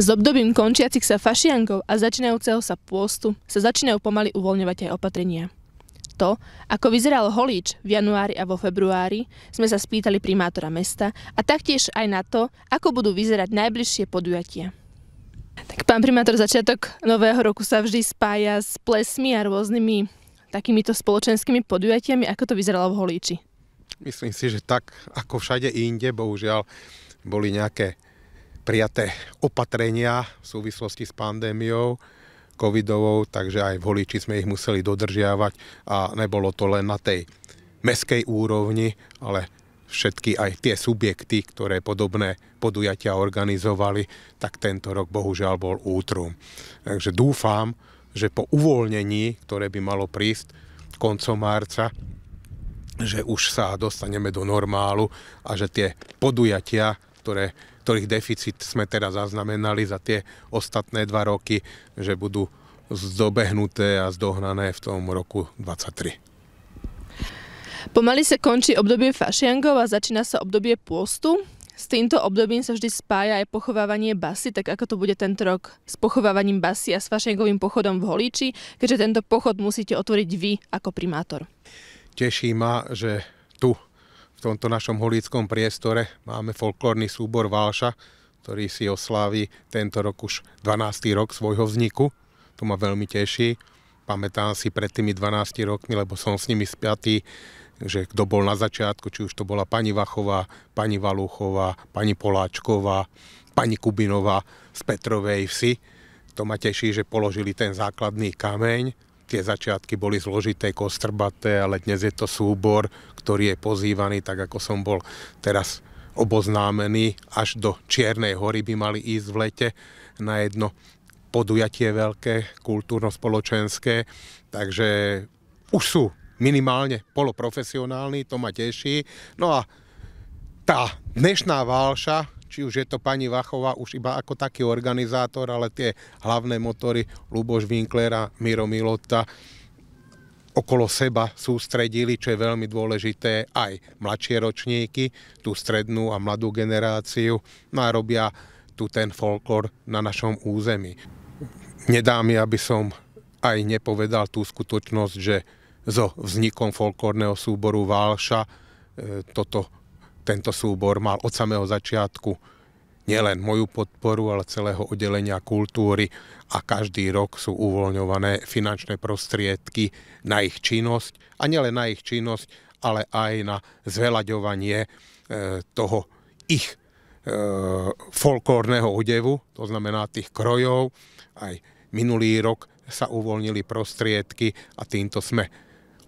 S obdobím končiacich sa fašiankov a začínajúceho sa pôstu sa začínajú pomaly uvoľňovať aj opatrenia. To, ako vyzeral holíč v januári a vo februári, sme sa spýtali primátora mesta a taktiež aj na to, ako budú vyzerať najbližšie podujatia. Tak pán primátor, začiatok nového roku sa vždy spája s plesmi a rôznymi takýmito spoločenskými podujatiami. Ako to vyzeralo v holíči? Myslím si, že tak ako všade inde, bohužiaľ, boli nejaké prijaté opatrenia v súvislosti s pandémiou covidovou, takže aj voliči sme ich museli dodržiavať a nebolo to len na tej meskej úrovni, ale všetky aj tie subjekty, ktoré podobné podujatia organizovali, tak tento rok bohužiaľ bol útrum. Takže dúfam, že po uvoľnení, ktoré by malo prísť koncom marca, že už sa dostaneme do normálu a že tie podujatia ktoré, ktorých deficit sme teda zaznamenali za tie ostatné dva roky, že budú zdobehnuté a zdohnané v tom roku 23. Pomaly sa končí obdobie fašiangov a začína sa obdobie pôstu. S týmto obdobím sa vždy spája aj pochovávanie basy, tak ako to bude tento rok s pochovávaním basy a s fašiangovým pochodom v Holíči, keďže tento pochod musíte otvoriť vy ako primátor. Teší ma, že tu v tomto našom holíckom priestore máme folklórny súbor Válša, ktorý si oslávi tento rok už 12. rok svojho vzniku. To ma veľmi teší. Pamätám si pred tými 12 rokmi, lebo som s nimi spiatý, že kto bol na začiatku, či už to bola pani Vachová, pani Valúchová, pani Poláčková, pani Kubinová z Petrovej vsi. To ma teší, že položili ten základný kameň tie začiatky boli zložité, kostrbaté, ale dnes je to súbor, ktorý je pozývaný, tak ako som bol teraz oboznámený, až do Čiernej hory by mali ísť v lete na jedno podujatie veľké, kultúrno-spoločenské, takže už sú minimálne poloprofesionálni, to ma teší. No a tá dnešná válša, či už je to pani Vachová už iba ako taký organizátor, ale tie hlavné motory Luboš Winkler a Miro Milota okolo seba sústredili, čo je veľmi dôležité, aj mladšie ročníky, tú strednú a mladú generáciu, no a robia tu ten folklór na našom území. Nedá mi, aby som aj nepovedal tú skutočnosť, že so vznikom folklórneho súboru Válša e, toto tento súbor mal od samého začiatku nielen moju podporu, ale celého oddelenia kultúry a každý rok sú uvoľňované finančné prostriedky na ich činnosť a nielen na ich činnosť, ale aj na zvelaďovanie e, toho ich e, folklórneho odevu, to znamená tých krojov. Aj minulý rok sa uvoľnili prostriedky a týmto sme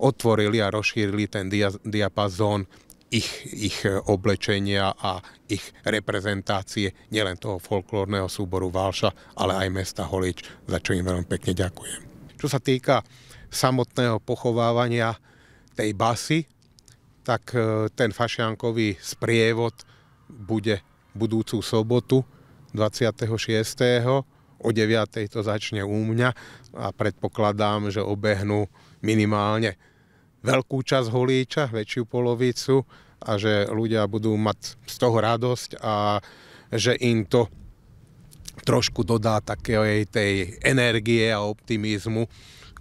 otvorili a rozšírili ten diapazón ich, ich eh, oblečenia a ich reprezentácie nielen toho folklórneho súboru Válša, ale aj mesta Holič, za čo im veľmi pekne ďakujem. Čo sa týka samotného pochovávania tej basy, tak eh, ten fašiankový sprievod bude budúcu sobotu 26. O 9. to začne u mňa a predpokladám, že obehnú minimálne veľkú časť holíča, väčšiu polovicu a že ľudia budú mať z toho radosť a že im to trošku dodá takej tej energie a optimizmu,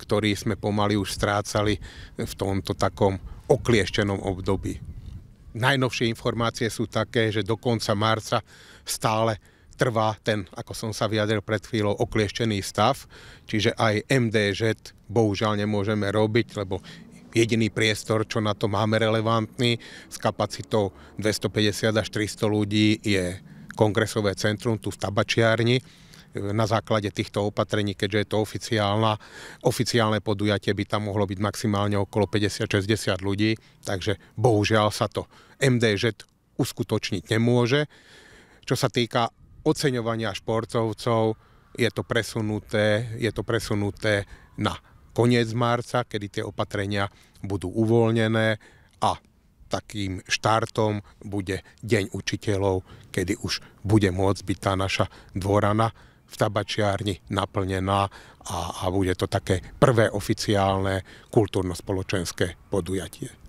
ktorý sme pomaly už strácali v tomto takom oklieštenom období. Najnovšie informácie sú také, že do konca marca stále trvá ten, ako som sa vyjadril pred chvíľou, oklieštený stav, čiže aj MDŽ bohužiaľ nemôžeme robiť, lebo jediný priestor, čo na to máme relevantný s kapacitou 250 až 300 ľudí je kongresové centrum tu v Tabačiarni. E, na základe týchto opatrení, keďže je to oficiálna, oficiálne podujatie, by tam mohlo byť maximálne okolo 50-60 ľudí, takže bohužiaľ sa to MDŽ uskutočniť nemôže. Čo sa týka oceňovania športovcov, je to presunuté, je to presunuté na koniec marca, kedy tie opatrenia budú uvoľnené a takým štartom bude Deň učiteľov, kedy už bude môcť byť tá naša dvorana v tabačiarni naplnená a, a bude to také prvé oficiálne kultúrno-spoločenské podujatie.